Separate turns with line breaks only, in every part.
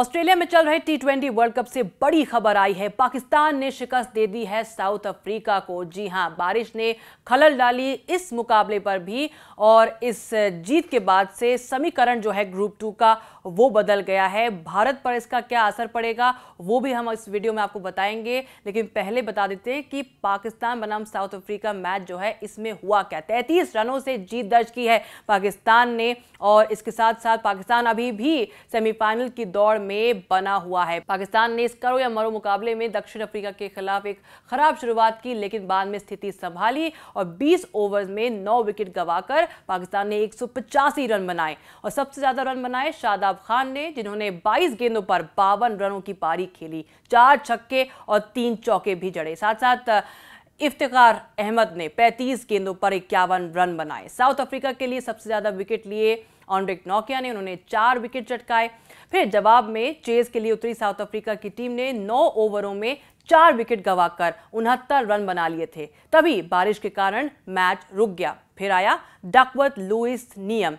Australia में चल रहे टी वर्ल्ड कप से बड़ी खबर आई है पाकिस्तान ने शिकस्त दे दी है साउथ अफ्रीका को जी हां बारिश ने खलल डाली इस मुकाबले पर भी और इस जीत के बाद से समीकरण जो है ग्रुप टू का वो बदल गया है भारत पर इसका क्या असर पड़ेगा वो भी हम इस वीडियो में आपको बताएंगे लेकिन पहले बता देते हैं कि पाकिस्तान बनाम साउथ अफ्रीका मैच जो है इसमें हुआ क्या तैंतीस रनों से जीत दर्ज की है पाकिस्तान ने और इसके साथ साथ पाकिस्तान अभी भी सेमीफाइनल की दौड़ में बना हुआ है पाकिस्तान ने इस करो या मरो मुकाबले में दक्षिण अफ्रीका के खिलाफ एक खराब शुरुआत की लेकिन बाद में स्थिति संभाली और 20 ओवर में 9 विकेट गवाकर पाकिस्तान ने एक रन बनाए और सबसे ज्यादा रन बनाए शादाब खान ने जिन्होंने बाईस गेंदों पर बावन रनों की पारी खेली चार छक्के और तीन चौके भी जड़े साथ साथ इफ्तार अहमद ने 35 गेंदों पर इक्यावन रन बनाए साउथ अफ्रीका के लिए सबसे ज़्यादा विकेट लिए ऑनरिक नोकिया ने उन्होंने चार विकेट चटकाए फिर जवाब में चेज के लिए उत्तरी साउथ अफ्रीका की टीम ने नौ ओवरों में चार विकेट गवाकर उनहत्तर रन बना लिए थे तभी बारिश के कारण मैच रुक गया फिर आया डकवर्थ लुइस नियम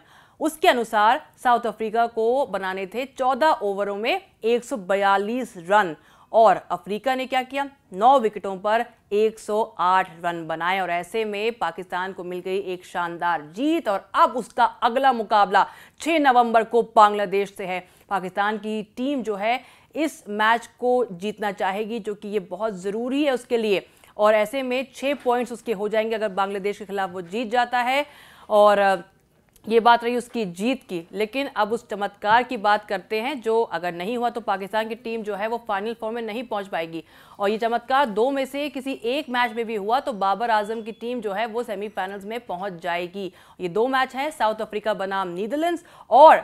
उसके अनुसार साउथ अफ्रीका को बनाने थे 14 ओवरों में 142 रन और अफ्रीका ने क्या किया नौ विकेटों पर 108 रन बनाए और ऐसे में पाकिस्तान को मिल गई एक शानदार जीत और अब उसका अगला मुकाबला 6 नवंबर को बांग्लादेश से है पाकिस्तान की टीम जो है इस मैच को जीतना चाहेगी जो कि ये बहुत ज़रूरी है उसके लिए और ऐसे में छः पॉइंट्स उसके हो जाएंगे अगर बांग्लादेश के खिलाफ वो जीत जाता है और ये बात रही उसकी जीत की लेकिन अब उस चमत्कार की बात करते हैं जो अगर नहीं हुआ तो पाकिस्तान की टीम जो है वो फाइनल फॉर्म में नहीं पहुंच पाएगी और ये चमत्कार दो में से किसी एक मैच में भी हुआ तो बाबर आजम की टीम जो है वो सेमीफाइनल्स में पहुंच जाएगी ये दो मैच हैं साउथ अफ्रीका बनाम नीदरलैंड्स और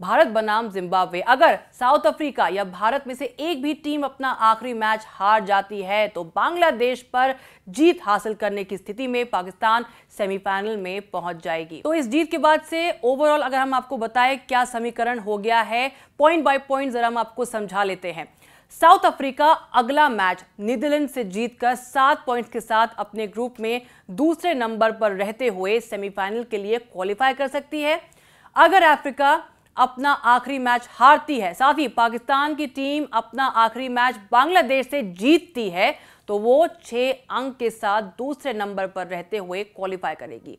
भारत बनाम जिम्बाब्वे अगर साउथ अफ्रीका या भारत में से एक भी टीम अपना आखिरी मैच हार जाती है तो बांग्लादेश पर जीत हासिल करने की स्थिति में पाकिस्तान सेमीफाइनल में पहुंच जाएगी तो इस जीत के बाद से ओवरऑल अगर हम आपको बताएं क्या समीकरण हो गया है पॉइंट बाय पॉइंट जरा हम आपको समझा लेते हैं साउथ अफ्रीका अगला मैच नीदरलैंड से जीतकर सात पॉइंट्स के साथ अपने ग्रुप में दूसरे नंबर पर रहते हुए सेमीफाइनल के लिए क्वालिफाई कर सकती है अगर अफ्रीका अपना आखिरी मैच हारती है साथ ही पाकिस्तान की टीम अपना आखिरी मैच बांग्लादेश से जीतती है तो वो छह अंक के साथ दूसरे नंबर पर रहते हुए क्वालिफाई करेगी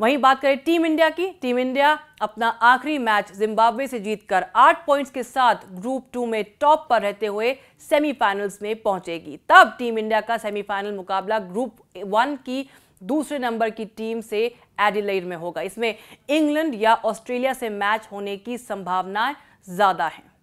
वहीं बात करें टीम इंडिया की टीम इंडिया अपना आखिरी मैच जिम्बाब्वे से जीतकर आठ पॉइंट्स के साथ ग्रुप टू में टॉप पर रहते हुए सेमीफाइनल्स में पहुंचेगी तब टीम इंडिया का सेमीफाइनल मुकाबला ग्रुप वन की दूसरे नंबर की टीम से एडिलेड में होगा इसमें इंग्लैंड या ऑस्ट्रेलिया से मैच होने की संभावनाएं ज़्यादा हैं